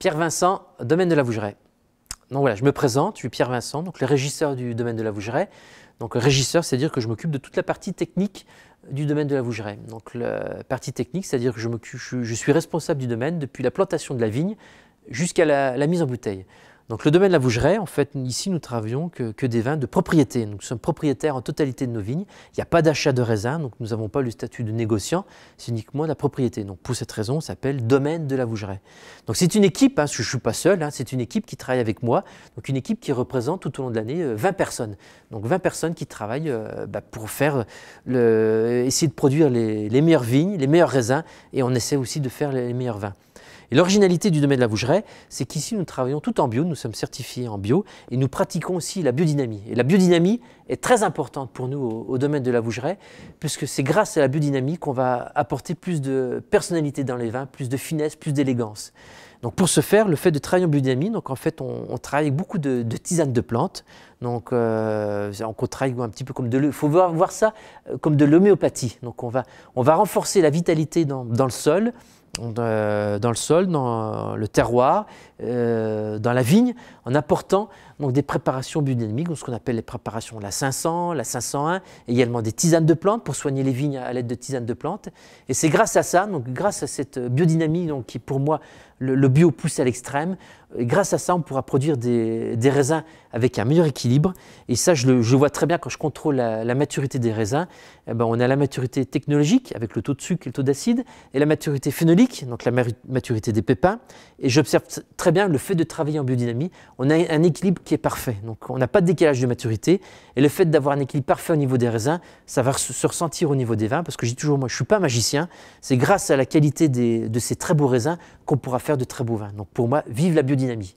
Pierre Vincent, domaine de la Vougeraie. Donc voilà, je me présente, je suis Pierre Vincent, donc le régisseur du domaine de la Vougeraie. Donc régisseur, c'est-à-dire que je m'occupe de toute la partie technique du domaine de la Vougeraie. Donc la partie technique, c'est-à-dire que je, je, suis responsable du domaine depuis la plantation de la vigne jusqu'à la mise en bouteille. Donc le domaine de la Vougeraie, en fait, ici nous travaillons que, des vins de propriété. Nous sommes propriétaires en totalité de nos vignes. Il n'y a pas d'achat de raisins, donc nous n'avons pas le statut de négociant, c'est uniquement la propriété. Donc pour cette raison, on s'appelle domaine de la Vougeraie. Donc c'est une équipe, hein, je ne suis pas seul, hein, c'est une équipe qui travaille avec moi, donc une équipe qui représente tout au long de l'année 20 euh, personnes. Donc 20 personnes qui travaillent euh, bah, pour faire essayer de produire les, meilleures vignes, les meilleurs raisins, et on essaie aussi de faire les meilleurs vins. Et l'originalité du domaine de la Bougeret, c'est qu'ici nous travaillons tout en bio, nous sommes certifiés en bio et nous pratiquons aussi la biodynamie. Et la biodynamie est très importante pour nous au, domaine de la Bougeret, puisque c'est grâce à la biodynamie qu'on va apporter plus de personnalité dans les vins, plus de finesse, plus d'élégance. Donc pour ce faire, le fait de travailler en biodynamie, donc en fait on, travaille avec beaucoup de, tisanes de plantes, donc euh, on travaille un petit peu comme de, il faut voir, ça euh, comme de l'homéopathie. Donc on va, on va renforcer la vitalité dans le sol euh, dans, le sol, dans le terroir, euh, dans la vigne, en apportant donc, des préparations biodynamiques, ce qu'on appelle les préparations la 500, la 501, également des tisanes de plantes pour soigner les vignes à l'aide de tisanes de plantes. Et c'est grâce à ça, donc, grâce à cette biodynamie donc, qui pour moi le, bio pousse à l'extrême. Grâce à ça, on pourra produire des, raisins avec un meilleur équilibre. Et ça, je le vois très bien quand je contrôle la, maturité des raisins. Eh ben, on a la maturité technologique avec le taux de sucre et le taux d'acide, et la maturité phénolique, donc la maturité des pépins. Et j'observe très bien le fait de travailler en biodynamie. On a un équilibre qui est parfait. Donc on n'a pas de décalage de maturité. Et le fait d'avoir un équilibre parfait au niveau des raisins, ça va se ressentir au niveau des vins. Parce que je dis toujours, moi, je suis pas magicien. C'est grâce à la qualité de ces très beaux raisins qu'on pourra faire de très beaux vins. Donc pour moi, vive la biodynamie.